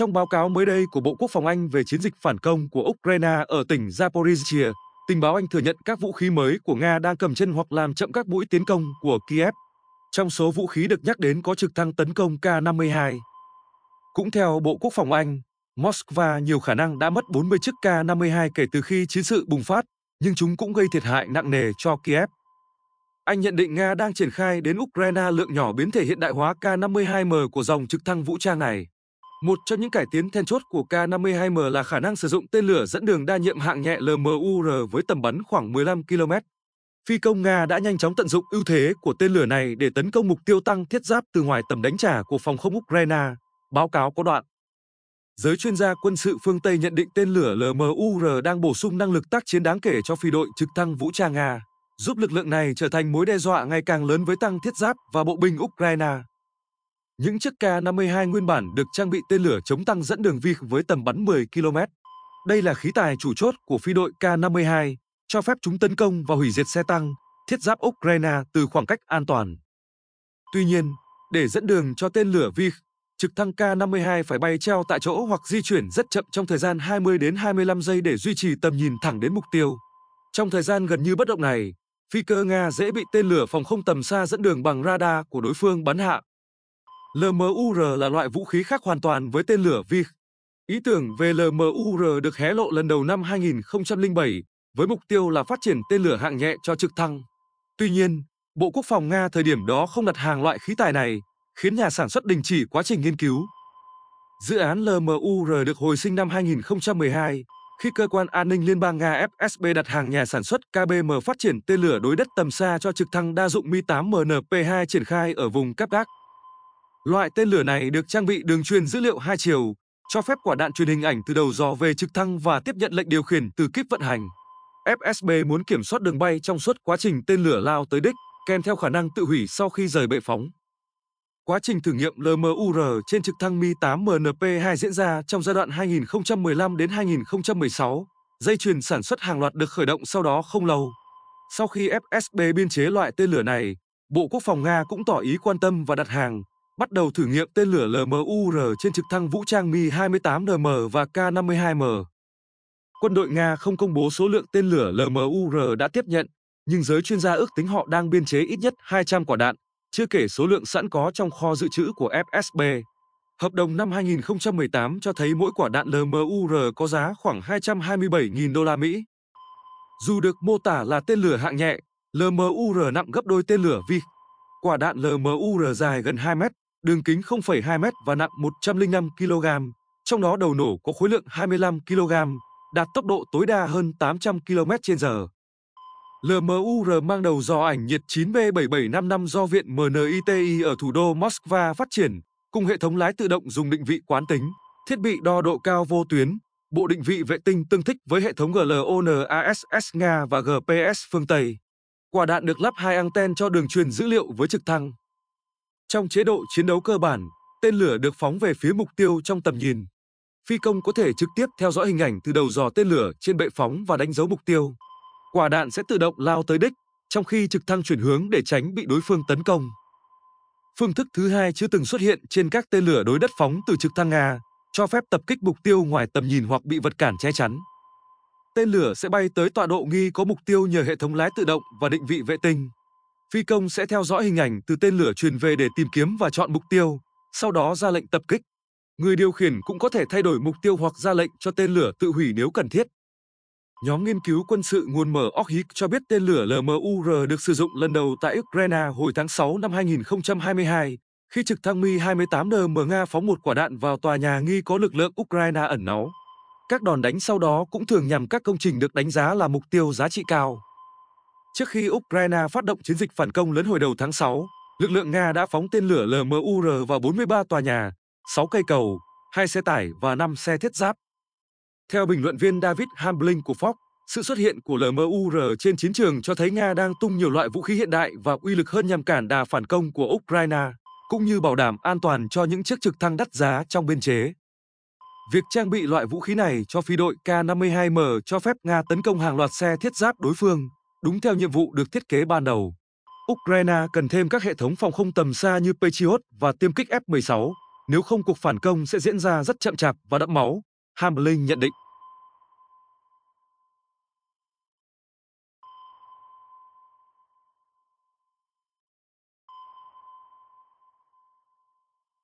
Trong báo cáo mới đây của Bộ Quốc phòng Anh về chiến dịch phản công của Ukraine ở tỉnh Zaporizhia, tình báo Anh thừa nhận các vũ khí mới của Nga đang cầm chân hoặc làm chậm các mũi tiến công của Kiev. Trong số vũ khí được nhắc đến có trực thăng tấn công K-52. Cũng theo Bộ Quốc phòng Anh, Moscow nhiều khả năng đã mất 40 chiếc K-52 kể từ khi chiến sự bùng phát, nhưng chúng cũng gây thiệt hại nặng nề cho Kiev. Anh nhận định Nga đang triển khai đến Ukraine lượng nhỏ biến thể hiện đại hóa K-52M của dòng trực thăng vũ trang này. Một trong những cải tiến then chốt của K52M là khả năng sử dụng tên lửa dẫn đường đa nhiệm hạng nhẹ LMUR với tầm bắn khoảng 15 km. Phi công Nga đã nhanh chóng tận dụng ưu thế của tên lửa này để tấn công mục tiêu tăng thiết giáp từ ngoài tầm đánh trả của phòng không Ukraine, báo cáo có đoạn. Giới chuyên gia quân sự phương Tây nhận định tên lửa LMUR đang bổ sung năng lực tác chiến đáng kể cho phi đội trực thăng vũ trang Nga, giúp lực lượng này trở thành mối đe dọa ngày càng lớn với tăng thiết giáp và bộ binh Ukraine. Những chiếc K-52 nguyên bản được trang bị tên lửa chống tăng dẫn đường vi với tầm bắn 10 km. Đây là khí tài chủ chốt của phi đội K-52, cho phép chúng tấn công và hủy diệt xe tăng, thiết giáp Ukraine từ khoảng cách an toàn. Tuy nhiên, để dẫn đường cho tên lửa vi trực thăng K-52 phải bay treo tại chỗ hoặc di chuyển rất chậm trong thời gian 20 đến 25 giây để duy trì tầm nhìn thẳng đến mục tiêu. Trong thời gian gần như bất động này, phi cơ Nga dễ bị tên lửa phòng không tầm xa dẫn đường bằng radar của đối phương bắn hạ LMUR là loại vũ khí khác hoàn toàn với tên lửa VIG. Ý tưởng về LMUR được hé lộ lần đầu năm 2007 với mục tiêu là phát triển tên lửa hạng nhẹ cho trực thăng. Tuy nhiên, Bộ Quốc phòng Nga thời điểm đó không đặt hàng loại khí tài này, khiến nhà sản xuất đình chỉ quá trình nghiên cứu. Dự án LMUR được hồi sinh năm 2012 khi cơ quan an ninh liên bang Nga FSB đặt hàng nhà sản xuất KBM phát triển tên lửa đối đất tầm xa cho trực thăng đa dụng Mi-8MNP-2 triển khai ở vùng Kapgak. Loại tên lửa này được trang bị đường truyền dữ liệu hai chiều, cho phép quả đạn truyền hình ảnh từ đầu dò về trực thăng và tiếp nhận lệnh điều khiển từ kíp vận hành. FSB muốn kiểm soát đường bay trong suốt quá trình tên lửa lao tới đích, kèm theo khả năng tự hủy sau khi rời bệ phóng. Quá trình thử nghiệm LMUR trên trực thăng Mi-8MNP-2 diễn ra trong giai đoạn 2015 đến 2016. Dây chuyền sản xuất hàng loạt được khởi động sau đó không lâu. Sau khi FSB biên chế loại tên lửa này, Bộ Quốc phòng Nga cũng tỏ ý quan tâm và đặt hàng, bắt đầu thử nghiệm tên lửa LMUR trên trực thăng vũ trang Mi-28NM và K-52M. Quân đội Nga không công bố số lượng tên lửa LMUR đã tiếp nhận, nhưng giới chuyên gia ước tính họ đang biên chế ít nhất 200 quả đạn, chưa kể số lượng sẵn có trong kho dự trữ của FSB. Hợp đồng năm 2018 cho thấy mỗi quả đạn LMUR có giá khoảng 227.000 đô la Mỹ. Dù được mô tả là tên lửa hạng nhẹ, LMUR nặng gấp đôi tên lửa Vi. Quả đạn LMUR dài gần 2 mét, đường kính 0,2 m và nặng 105 kg, trong đó đầu nổ có khối lượng 25 kg, đạt tốc độ tối đa hơn 800 km/h. LMUR mang đầu dò ảnh nhiệt 9B7755 do Viện MNITI ở thủ đô Moscow phát triển, cùng hệ thống lái tự động dùng định vị quán tính, thiết bị đo độ cao vô tuyến, bộ định vị vệ tinh tương thích với hệ thống GLONASS Nga và GPS phương Tây. Quả đạn được lắp hai anten cho đường truyền dữ liệu với trực thăng. Trong chế độ chiến đấu cơ bản, tên lửa được phóng về phía mục tiêu trong tầm nhìn. Phi công có thể trực tiếp theo dõi hình ảnh từ đầu dò tên lửa trên bệ phóng và đánh dấu mục tiêu. Quả đạn sẽ tự động lao tới đích, trong khi trực thăng chuyển hướng để tránh bị đối phương tấn công. Phương thức thứ hai chưa từng xuất hiện trên các tên lửa đối đất phóng từ trực thăng Nga, cho phép tập kích mục tiêu ngoài tầm nhìn hoặc bị vật cản che chắn. Tên lửa sẽ bay tới tọa độ nghi có mục tiêu nhờ hệ thống lái tự động và định vị vệ tinh. Phi công sẽ theo dõi hình ảnh từ tên lửa truyền về để tìm kiếm và chọn mục tiêu, sau đó ra lệnh tập kích. Người điều khiển cũng có thể thay đổi mục tiêu hoặc ra lệnh cho tên lửa tự hủy nếu cần thiết. Nhóm nghiên cứu quân sự nguồn mở Orhik cho biết tên lửa LMUR được sử dụng lần đầu tại Ukraine hồi tháng 6 năm 2022, khi trực thăng Mi-28NM Nga phóng một quả đạn vào tòa nhà nghi có lực lượng Ukraine ẩn náu. Các đòn đánh sau đó cũng thường nhằm các công trình được đánh giá là mục tiêu giá trị cao. Trước khi Ukraine phát động chiến dịch phản công lớn hồi đầu tháng 6, lực lượng Nga đã phóng tên lửa LMUR vào 43 tòa nhà, 6 cây cầu, 2 xe tải và 5 xe thiết giáp. Theo bình luận viên David Hambling của Fox, sự xuất hiện của LMUR trên chiến trường cho thấy Nga đang tung nhiều loại vũ khí hiện đại và uy lực hơn nhằm cản đà phản công của Ukraine, cũng như bảo đảm an toàn cho những chiếc trực thăng đắt giá trong biên chế. Việc trang bị loại vũ khí này cho phi đội K-52M cho phép Nga tấn công hàng loạt xe thiết giáp đối phương, Đúng theo nhiệm vụ được thiết kế ban đầu, Ukraine cần thêm các hệ thống phòng không tầm xa như Patriot và tiêm kích F-16, nếu không cuộc phản công sẽ diễn ra rất chậm chạp và đẫm máu, Hamblin nhận định.